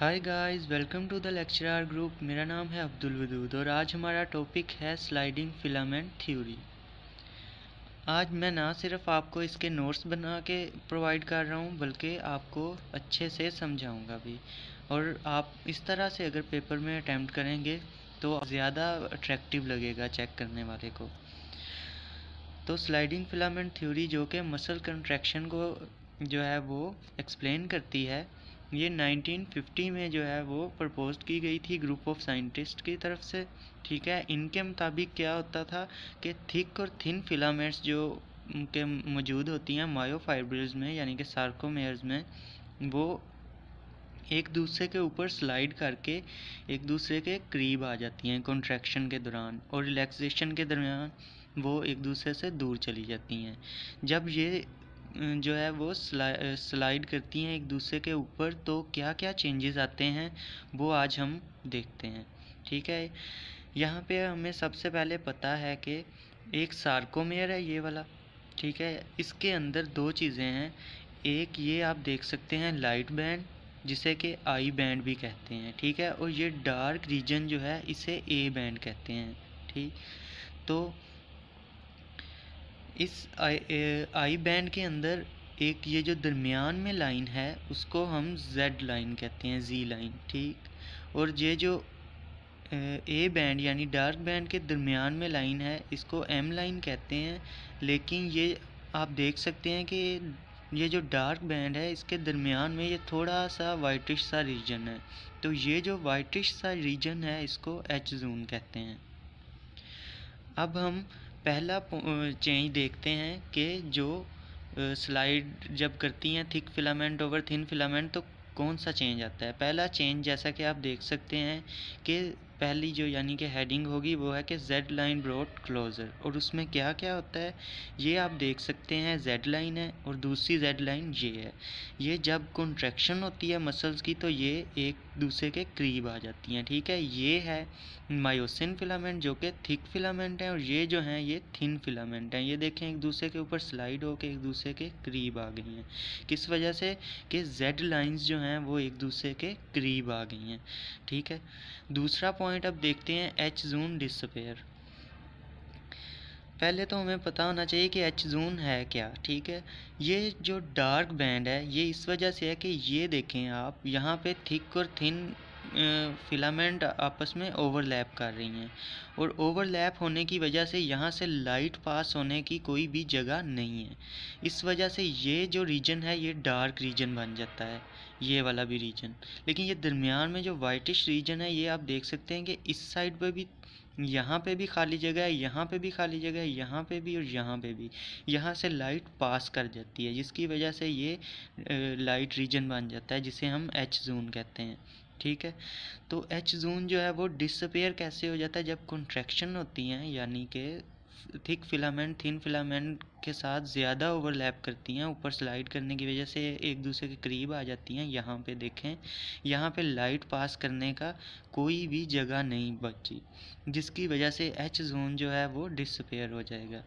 hi guys welcome to the lecturer group मेरा नाम है अब्दुल वदूद और आज हमारा टॉपिक है स्लाइडिंग फिलामेंट थ्योरी आज मैं ना सिर्फ आपको इसके नोट्स बना के प्रोवाइड कर रहा हूँ बल्कि आपको अच्छे से समझाऊँगा भी और आप इस तरह से अगर पेपर में अटैम्प्ट करेंगे तो ज़्यादा अट्रैक्टिव लगेगा चेक करने वाले को तो स्लाइडिंग फिलामेंट थ्योरी जो कि मसल कंट्रैक्शन को जो है वो एक्सप्लेन करती है ये 1950 में जो है वो प्रपोज की गई थी ग्रुप ऑफ साइंटिस्ट की तरफ से ठीक है इनके मुताबिक क्या होता था कि थिक और थिन फिलामेंट्स जो के मौजूद होती हैं मायोफाइब्रिल्स में यानी कि सार्कोमेयर्स में वो एक दूसरे के ऊपर स्लाइड करके एक दूसरे के करीब आ जाती हैं कॉन्ट्रैक्शन के दौरान और रिलैक्सेशन के दरमियान वो एक दूसरे से दूर चली जाती हैं जब ये जो है वो स्ला स्लाइड करती हैं एक दूसरे के ऊपर तो क्या क्या चेंजेस आते हैं वो आज हम देखते हैं ठीक है यहाँ पे हमें सबसे पहले पता है कि एक सार्कोमेयर है ये वाला ठीक है इसके अंदर दो चीज़ें हैं एक ये आप देख सकते हैं लाइट बैंड जिसे कि आई बैंड भी कहते हैं ठीक है और ये डार्क रीजन जो है इसे ए बैंड कहते हैं ठीक तो इस आई आई बैंड के अंदर एक ये जो दरमियान में लाइन है उसको हम जेड लाइन कहते हैं जी लाइन ठीक और ये जो ए बैंड यानी डार्क बैंड के दरमियान में लाइन है इसको एम लाइन कहते हैं लेकिन ये आप देख सकते हैं कि ये जो डार्क बैंड है इसके दरमियान में ये थोड़ा सा वाइटिश सा रीजन है तो ये जो वाइटिश सा रीजन है इसको एच जोन कहते हैं अब हम पहला चेंज देखते हैं कि जो स्लाइड जब करती हैं thick filament over thin filament तो कौन सा चेंज आता है पहला चेंज जैसा कि आप देख सकते हैं कि पहली जो यानी कि हेडिंग होगी वो है कि जेड लाइन ब्रॉड क्लोज़र और उसमें क्या क्या होता है ये आप देख सकते हैं जेड लाइन है और दूसरी जेड लाइन ये है ये जब कॉन्ट्रैक्शन होती है मसल्स की तो ये एक दूसरे के करीब आ जाती हैं ठीक है ये है मायोसिन फिलामेंट जो कि थिक फिलामेंट है और ये जो हैं ये थिन फिलामेंट हैं ये देखें एक दूसरे के ऊपर स्लाइड होकर एक दूसरे के करीब आ गई हैं किस वजह से कि जेड लाइन्स जो हैं वो एक दूसरे के करीब आ गई हैं ठीक है दूसरा पॉइंट पॉइंट अब देखते हैं एच जून डिसपेयर पहले तो हमें पता होना चाहिए कि एच जून है क्या ठीक है ये जो डार्क बैंड है ये इस वजह से है कि ये देखें आप यहाँ पे थिक और थिन फिलामेंट आपस में ओवरलैप कर रही हैं और ओवरलैप होने की वजह से यहाँ से लाइट पास होने की कोई भी जगह नहीं है इस वजह से ये जो रीजन है ये डार्क रीजन बन जाता है ये वाला भी रीजन लेकिन ये दरमियान में जो वाइटिश रीजन है ये आप देख सकते हैं कि इस साइड पर भी यहाँ पे भी खाली जगह है यहाँ पे भी खाली जगह है यहाँ पे भी और यहाँ पे भी यहाँ से लाइट पास कर जाती है जिसकी वजह से ये लाइट रीजन बन जाता है जिसे हम एच जोन कहते हैं ठीक है तो एच जोन जो है वो डिसअपेयर कैसे हो जाता है जब कॉन्ट्रैक्शन होती हैं यानी कि थिक फिलामेंट थिन फिलामेंट के साथ ज़्यादा ओवरलैप करती हैं ऊपर स्लाइड करने की वजह से एक दूसरे के करीब आ जाती हैं यहाँ पे देखें यहाँ पे लाइट पास करने का कोई भी जगह नहीं बची जिसकी वजह से एच जोन जो है वो डिसअपेयर हो जाएगा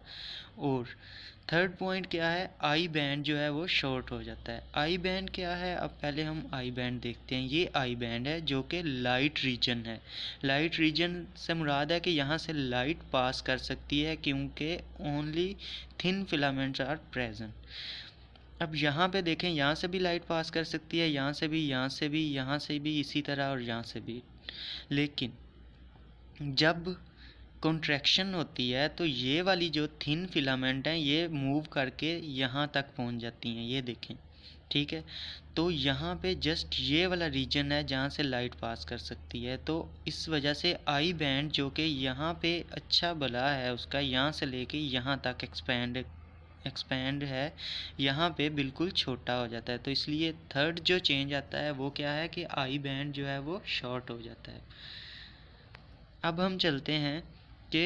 और थर्ड पॉइंट क्या है आई बैंड जो है वो शॉर्ट हो जाता है आई बैंड क्या है अब पहले हम आई बैंड देखते हैं ये आई बैंड है जो कि लाइट रीजन है लाइट रीजन से मुराद है कि यहाँ से लाइट पास कर सकती है क्योंकि only thin filaments are present अब यहाँ पे देखें यहाँ से भी लाइट पास कर सकती है यहाँ से भी यहाँ से भी यहाँ से भी इसी तरह और यहाँ से भी लेकिन जब कॉन्ट्रैक्शन होती है तो ये वाली जो थिन फिलामेंट हैं ये मूव करके यहाँ तक पहुँच जाती हैं ये देखें ठीक है तो यहाँ पे जस्ट ये वाला रीजन है जहाँ से लाइट पास कर सकती है तो इस वजह से आई बैंड जो कि यहाँ पे अच्छा भला है उसका यहाँ से लेके यहाँ तक एक्सपेंड एक्सपेंड है यहाँ पे बिल्कुल छोटा हो जाता है तो इसलिए थर्ड जो चेंज आता है वो क्या है कि आई बैंड जो है वो शॉर्ट हो जाता है अब हम चलते हैं के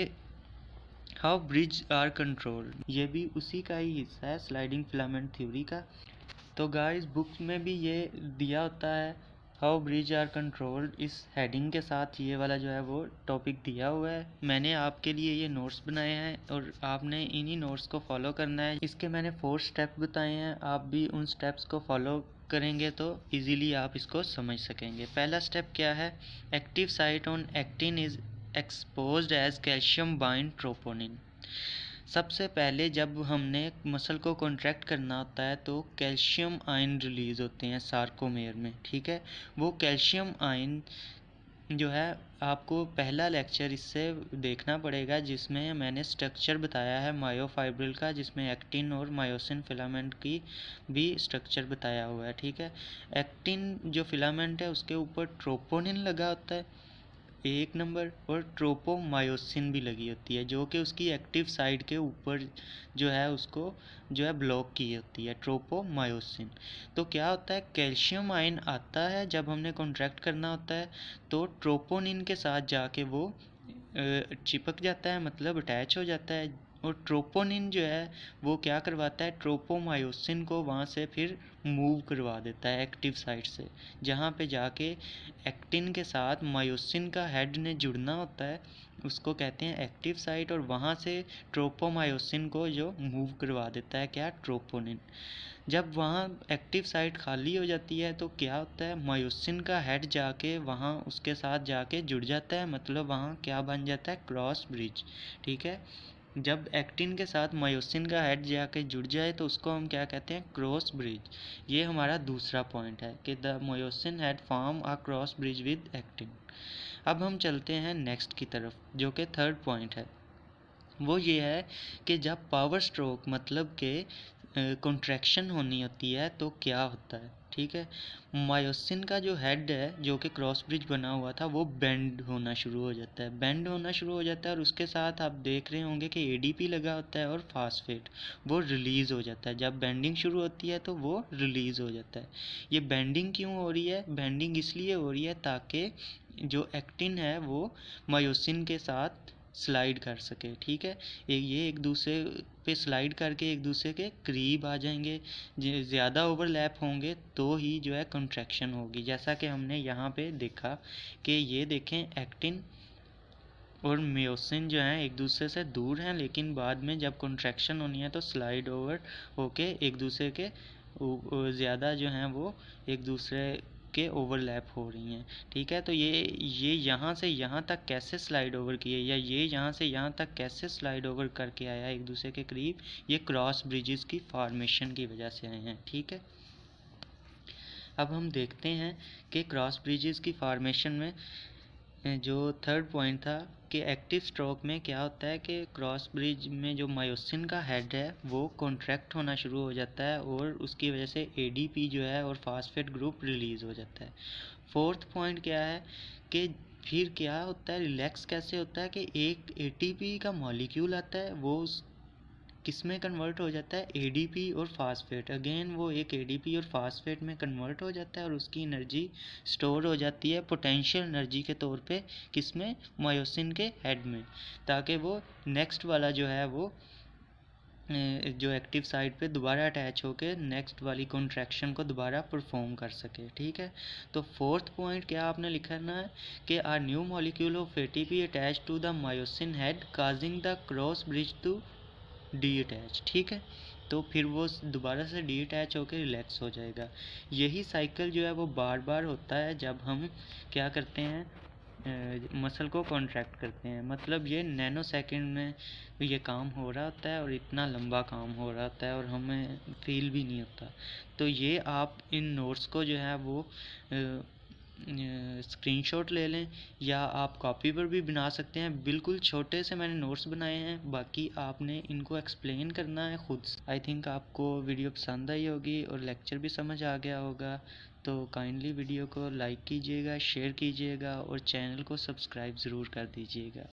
हाउ ब्रिज आर कंट्रोल ये भी उसी का ही हिस्सा है स्लाइडिंग फिलामेंट थ्योरी का तो गाइस बुक में भी ये दिया होता है हाउ ब्रिज आर कंट्रोल्ड इस हेडिंग के साथ ये वाला जो है वो टॉपिक दिया हुआ है मैंने आपके लिए ये नोट्स बनाए हैं और आपने इन्हीं नोट्स को फॉलो करना है इसके मैंने फोर स्टेप बताए हैं आप भी उन स्टेप्स को फॉलो करेंगे तो इजीली आप इसको समझ सकेंगे पहला स्टेप क्या है active site on actin is expose as calcium bind troponin सबसे पहले जब हमने मसल को कॉन्ट्रैक्ट करना होता है तो कैल्शियम आयन रिलीज़ होते हैं सार्कोमेयर में ठीक है वो कैल्शियम आयन जो है आपको पहला लेक्चर इससे देखना पड़ेगा जिसमें मैंने स्ट्रक्चर बताया है मायोफाइब्रिल का जिसमें एक्टिन और मायोसिन फिलामेंट की भी स्ट्रक्चर बताया हुआ है ठीक है एक्टिन जो फिलामेंट है उसके ऊपर ट्रोपोनिन लगा होता है एक नंबर और ट्रोपोमायोसिन भी लगी होती है जो कि उसकी एक्टिव साइड के ऊपर जो है उसको जो है ब्लॉक की होती है ट्रोपोमायोसिन तो क्या होता है कैल्शियम आयन आता है जब हमने कॉन्ट्रैक्ट करना होता है तो ट्रोपोनिन के साथ जाके वो चिपक जाता है मतलब अटैच हो जाता है और ट्रोपोनिन जो है वो क्या करवाता है ट्रोपोमायोसिन को वहाँ से फिर मूव करवा देता है एक्टिव साइट से जहाँ पे जाके एक्टिन के साथ मायोसिन का हेड ने जुड़ना होता है उसको कहते हैं एक्टिव साइट और वहाँ से ट्रोपोमायोसिन को जो मूव करवा देता है क्या ट्रोपोनिन जब वहाँ एक्टिव साइट खाली हो जाती है तो क्या होता है मायोसिन का हेड जाके वहाँ उसके साथ जाके जुड़ जाता है मतलब वहाँ क्या बन जाता है क्रॉस ब्रिज ठीक है जब एक्टिन के साथ मायोसिन का हेड जाके जुड़ जाए तो उसको हम क्या कहते हैं क्रॉस ब्रिज ये हमारा दूसरा पॉइंट है कि the myosin head form a cross bridge with actin अब हम चलते हैं नेक्स्ट की तरफ जो कि थर्ड पॉइंट है वो ये है कि जब पावर स्ट्रोक मतलब के कॉन्ट्रैक्शन होनी होती है तो क्या होता है ठीक है मायोसिन का जो हेड है जो कि क्रॉस ब्रिज बना हुआ था वो बेंड होना शुरू हो जाता है बेंड होना शुरू हो जाता है और उसके साथ आप देख रहे होंगे कि एडीपी लगा होता है और फास्फेट वो रिलीज़ हो जाता है जब बेंडिंग शुरू होती है तो वो रिलीज़ हो जाता है ये बेंडिंग क्यों हो रही है बेंडिंग इसलिए हो रही है ताकि जो एक्टिन है वो मायोसिन के साथ स्लाइड कर सके ठीक है ये एक दूसरे पे स्लाइड करके एक दूसरे के करीब आ जाएंगे ज़्यादा ओवरलैप होंगे तो ही जो है कंट्रैक्शन होगी जैसा कि हमने यहाँ पे देखा कि ये देखें एक्टिन और म्योसिन जो हैं एक दूसरे से दूर हैं लेकिन बाद में जब कंट्रैक्शन होनी है तो स्लाइड ओवर होके एक दूसरे के ज़्यादा जो हैं वो एक दूसरे के ओवरलैप हो रही हैं ठीक है तो ये ये यहाँ से यहाँ तक कैसे स्लाइड ओवर किए या ये यहाँ से यहाँ तक कैसे स्लाइड ओवर करके आया एक दूसरे के करीब ये क्रॉस ब्रिजेस की फॉर्मेशन की वजह से आए हैं ठीक है अब हम देखते हैं कि क्रॉस ब्रिजेस की फॉर्मेशन में जो थर्ड पॉइंट था कि एक्टिव स्ट्रोक में क्या होता है कि क्रॉस ब्रिज में जो मायोसिन का हेड है वो कॉन्ट्रैक्ट होना शुरू हो जाता है और उसकी वजह से एडीपी जो है और फास्फेट ग्रुप रिलीज हो जाता है फोर्थ पॉइंट क्या है कि फिर क्या होता है रिलैक्स कैसे होता है कि एक एटीपी का मॉलिक्यूल आता है वो उस किस में कन्वर्ट हो जाता है एडीपी और फास्फेट अगेन वो एक एडीपी और फास्फेट में कन्वर्ट हो जाता है और उसकी एनर्जी स्टोर हो जाती है पोटेंशियल एनर्जी के तौर पे किस में मायोसिन के हेड में ताकि वो नेक्स्ट वाला जो है वो जो एक्टिव साइड पे दोबारा अटैच होकर नेक्स्ट वाली कॉन्ट्रैक्शन को दोबारा परफॉर्म कर सके ठीक है तो फोर्थ पॉइंट क्या आपने लिखना है कि are new molecule of A T P attach to the myosin head causing the cross bridge to detach ठीक है तो फिर वो दोबारा से डी अटैच होकर रिलैक्स हो जाएगा यही साइकिल जो है वो बार बार होता है जब हम क्या करते हैं मसल को कॉन्ट्रैक्ट करते हैं मतलब ये नैनो सेकेंड में ये काम हो रहा होता है और इतना लंबा काम हो रहा होता है और हमें फील भी नहीं होता तो ये आप इन नोट्स को जो है वो स्क्रीनशॉट ले लें या आप कॉपी पर भी बना सकते हैं बिल्कुल छोटे से मैंने नोट्स बनाए हैं बाकी आपने इनको एक्सप्लेन करना है खुद आई थिंक आपको वीडियो पसंद आई होगी और लेक्चर भी समझ आ गया होगा तो काइंडली वीडियो को लाइक कीजिएगा शेयर कीजिएगा और चैनल को सब्सक्राइब ज़रूर कर दीजिएगा